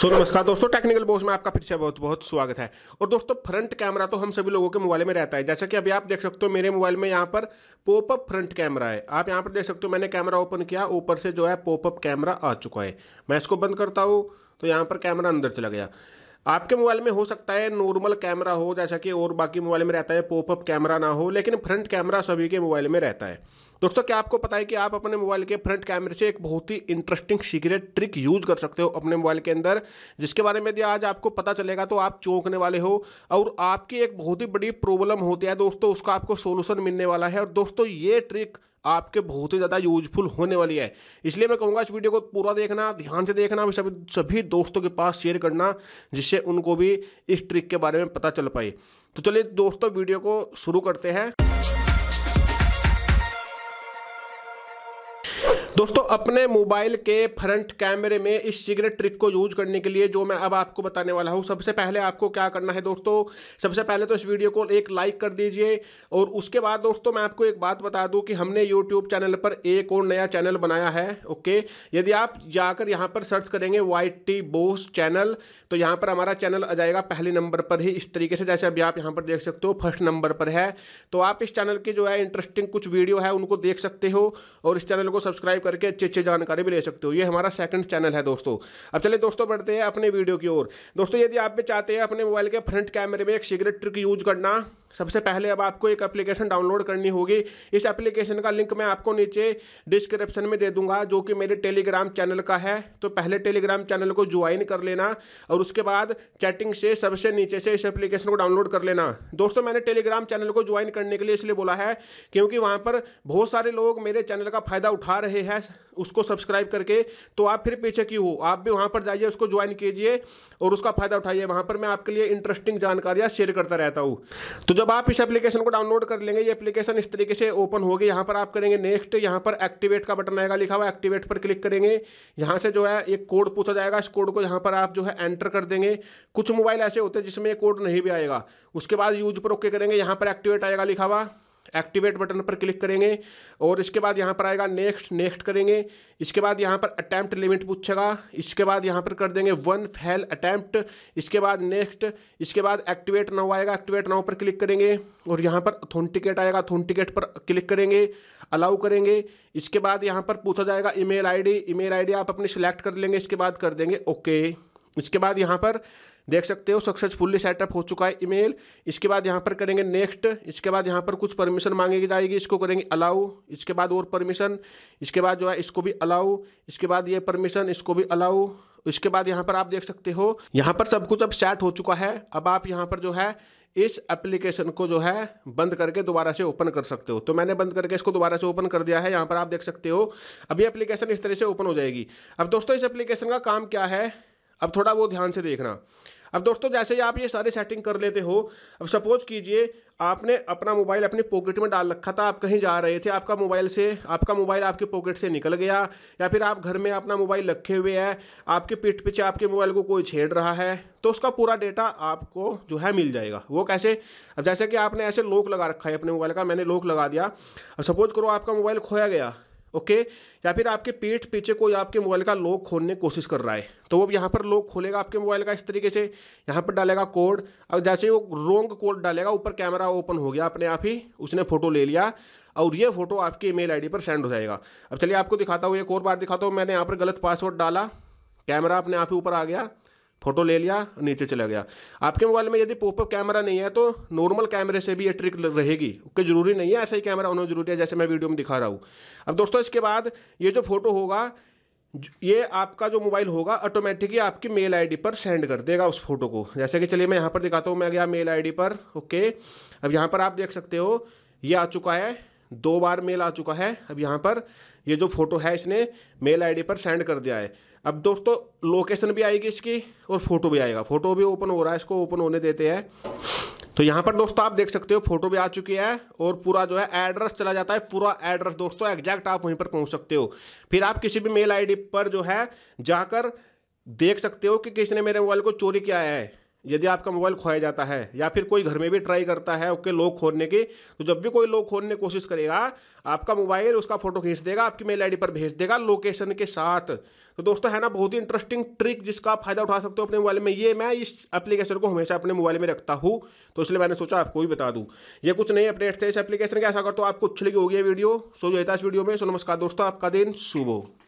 सो नमस्कार दोस्तों टेक्निकल बोस में आपका फिर से बहुत बहुत स्वागत है और दोस्तों फ्रंट कैमरा तो हम सभी लोगों के मोबाइल में रहता है जैसा कि अभी आप देख सकते हो मेरे मोबाइल में यहाँ पर पोपअप फ्रंट कैमरा है आप यहाँ पर देख सकते हो मैंने कैमरा ओपन किया ऊपर से जो है पोपअप कैमरा आ चुका है मैं इसको बंद करता हूँ तो यहाँ पर कैमरा अंदर चला गया आपके मोबाइल में हो सकता है नॉर्मल कैमरा हो जैसा कि और बाकी मोबाइल में रहता है पॉपअप कैमरा ना हो लेकिन फ्रंट कैमरा सभी के मोबाइल में रहता है दोस्तों क्या आपको पता है कि आप अपने मोबाइल के फ्रंट कैमरे से एक बहुत ही इंटरेस्टिंग सीक्रेट ट्रिक यूज कर सकते हो अपने मोबाइल के अंदर जिसके बारे में यदि आज आपको पता चलेगा तो आप चौंकने वाले हो और आपकी एक बहुत ही बड़ी प्रॉब्लम होती है दोस्तों उसका आपको सोल्यूशन मिलने वाला है और दोस्तों ये ट्रिक आपके बहुत ही ज़्यादा यूजफुल होने वाली है इसलिए मैं कहूँगा इस वीडियो को पूरा देखना ध्यान से देखना सभी सभी दोस्तों के पास शेयर करना जिससे उनको भी इस ट्रिक के बारे में पता चल पाए तो चलिए दोस्तों वीडियो को शुरू करते हैं दोस्तों अपने मोबाइल के फ्रंट कैमरे में इस सिगरेट ट्रिक को यूज करने के लिए जो मैं अब आपको बताने वाला हूँ सबसे पहले आपको क्या करना है दोस्तों सबसे पहले तो इस वीडियो को एक लाइक कर दीजिए और उसके बाद दोस्तों मैं आपको एक बात बता दूँ कि हमने यूट्यूब चैनल पर एक और नया चैनल बनाया है ओके यदि आप जाकर यहाँ पर सर्च करेंगे वाई टी बोस चैनल तो यहाँ पर हमारा चैनल आ जाएगा पहले नंबर पर ही इस तरीके से जैसे अभी आप यहाँ पर देख सकते हो फर्स्ट नंबर पर है तो आप इस चैनल की जो है इंटरेस्टिंग कुछ वीडियो है उनको देख सकते हो और इस चैनल को सब्सक्राइब करके अच्छी अच्छी जानकारी भी ले सकते हो ये हमारा सेकंड चैनल है दोस्तों अब चले दोस्तों बढ़ते हैं अपने वीडियो की ओर दोस्तों यदि आप भी चाहते हैं अपने मोबाइल के फ्रंट कैमरे में एक सिगरेट ट्रिक यूज करना सबसे पहले अब आपको एक एप्लीकेशन डाउनलोड करनी होगी इस एप्लीकेशन का लिंक मैं आपको नीचे डिस्क्रिप्शन में दे दूंगा जो कि मेरे टेलीग्राम चैनल का है तो पहले टेलीग्राम चैनल को ज्वाइन कर लेना और उसके बाद चैटिंग से सबसे नीचे से इस एप्लीकेशन को डाउनलोड कर लेना दोस्तों मैंने टेलीग्राम चैनल को ज्वाइन करने के लिए इसलिए बोला है क्योंकि वहाँ पर बहुत सारे लोग मेरे चैनल का फ़ायदा उठा रहे हैं उसको सब्सक्राइब करके तो आप फिर पीछे क्यों हो आप भी वहाँ पर जाइए उसको ज्वाइन कीजिए और उसका फ़ायदा उठाइए वहाँ पर मैं आपके लिए इंटरेस्टिंग जानकारियाँ शेयर करता रहता हूँ तो जब आप इस एप्लीकेशन को डाउनलोड कर लेंगे ये एप्लीकेशन इस तरीके से ओपन होगी यहाँ पर आप करेंगे नेक्स्ट यहाँ पर एक्टिवेट का बटन आएगा लिखा हुआ एक्टिवेट पर क्लिक करेंगे यहाँ से जो है एक कोड पूछा जाएगा इस कोड को यहाँ पर आप जो है एंटर कर देंगे कुछ मोबाइल ऐसे होते हैं जिसमें ये कोड नहीं भी आएगा उसके बाद यूज पर ओके करेंगे यहाँ पर एक्टिवेट आएगा लिखा हुआ एक्टिवेट बटन पर क्लिक करेंगे और इसके बाद यहाँ पर आएगा नेक्स्ट नेक्स्ट करेंगे इसके बाद यहाँ पर अटैम्प्ट लिमिट पूछेगा इसके बाद यहाँ पर कर देंगे वन फेल अटैम्प्ट इसके बाद नेक्स्ट इसके बाद एक्टिवेट नाउ आएगा एक्टिवेट नाउ पर क्लिक करेंगे और यहाँ पर अथोंटिकेट आएगा अथोंटिकेट पर क्लिक करेंगे अलाउ करेंगे इसके बाद यहाँ पर पूछा जाएगा ई मेल आप अपनी सेलेक्ट कर लेंगे इसके बाद कर देंगे ओके इसके बाद यहाँ पर देख सकते हो सक्सेसफुल्ली सेटअप हो चुका है ईमेल इसके बाद यहाँ पर करेंगे नेक्स्ट इसके बाद यहाँ पर कुछ परमिशन मांगी जाएगी इसको करेंगे अलाउ इसके बाद और परमिशन इसके बाद जो है इसको भी अलाउ इसके बाद ये परमिशन इसको भी अलाउ इसके बाद यहाँ पर आप देख सकते हो यहाँ पर सब कुछ अब सेट हो चुका है अब आप यहाँ पर जो है इस एप्लीकेशन को जो है बंद करके दोबारा से ओपन कर सकते हो तो मैंने बंद करके इसको दोबारा से ओपन कर दिया है यहाँ पर आप देख सकते हो अभी एप्लीकेशन इस तरह से ओपन हो जाएगी अब दोस्तों इस एप्लीकेशन का काम क्या है अब थोड़ा वो ध्यान से देखना अब दोस्तों जैसे ही आप ये सारे सेटिंग कर लेते हो अब सपोज कीजिए आपने अपना मोबाइल अपने पॉकेट में डाल रखा था आप कहीं जा रहे थे आपका मोबाइल से आपका मोबाइल आपके पॉकेट से निकल गया या फिर आप घर में अपना मोबाइल रखे हुए हैं आपके पीठ पीछे आपके मोबाइल को कोई छेड़ रहा है तो उसका पूरा डेटा आपको जो है मिल जाएगा वो कैसे अब जैसे कि आपने ऐसे लॉक लगा रखा है अपने मोबाइल का मैंने लॉक लगा दिया अब सपोज करो आपका मोबाइल खोया गया ओके या फिर आपके पेट पीछे कोई आपके मोबाइल का लॉक खोलने की कोशिश कर रहा है तो वो यहाँ पर लॉक खोलेगा आपके मोबाइल का इस तरीके से यहाँ पर डालेगा कोड अब जैसे वो रोंग कोड डालेगा ऊपर कैमरा ओपन हो गया अपने आप ही उसने फ़ोटो ले लिया और ये फोटो आपकी ईमेल आईडी पर सेंड हो जाएगा अब चलिए आपको दिखाता हूँ एक और बार दिखाता हूँ मैंने यहाँ पर गलत पासवर्ड डाला कैमरा अपने आप ही ऊपर आ गया फ़ोटो ले लिया नीचे चला गया आपके मोबाइल में यदि पोप कैमरा नहीं है तो नॉर्मल कैमरे से भी ये ट्रिक रहेगी क्योंकि ज़रूरी नहीं है ऐसा ही कैमरा होना ज़रूरी है जैसे मैं वीडियो में दिखा रहा हूँ अब दोस्तों इसके बाद ये जो फ़ोटो होगा ये आपका जो मोबाइल होगा ऑटोमेटिकली आपकी मेल आईडी पर सेंड कर देगा उस फोटो को जैसे कि चलिए मैं यहाँ पर दिखाता हूँ मैं गया मेल आईडी पर ओके अब यहाँ पर आप देख सकते हो ये आ चुका है दो बार मेल आ चुका है अब यहाँ पर ये जो फोटो है इसने मेल आईडी पर सेंड कर दिया है अब दोस्तों लोकेशन भी आएगी इसकी और फोटो भी आएगा फोटो भी ओपन हो रहा है इसको ओपन होने देते हैं तो यहाँ पर दोस्तों आप देख सकते हो फोटो भी आ चुकी है और पूरा जो है एड्रेस चला जाता है पूरा एड्रेस दोस्तों एग्जैक्ट आप वहीं पर पहुँच सकते हो फिर आप किसी भी मेल आई पर जो है जाकर देख सकते हो कि किसने मेरे मोबाइल को चोरी किया है यदि आपका मोबाइल खोया जाता है या फिर कोई घर में भी ट्राई करता है ओके लॉक खोलने की तो जब भी कोई लॉक खोलने की कोशिश करेगा आपका मोबाइल उसका फोटो खींच देगा आपकी मेल आईडी पर भेज देगा लोकेशन के साथ तो दोस्तों है ना बहुत ही इंटरेस्टिंग ट्रिक जिसका आप फायदा उठा सकते हो अपने मोबाइल में ये मैं इस एप्लीकेशन को हमेशा अपने मोबाइल में रखता हूँ तो इसलिए मैंने सोचा आपको भी बता दूँ ये कुछ नए अपडेट्स थे इस एप्लीकेशन के ऐसा करता तो आपको अच्छी लगी होगी वीडियो सो जो इस वीडियो में सो नमस्कार दोस्तों आपका दिन शुभ हो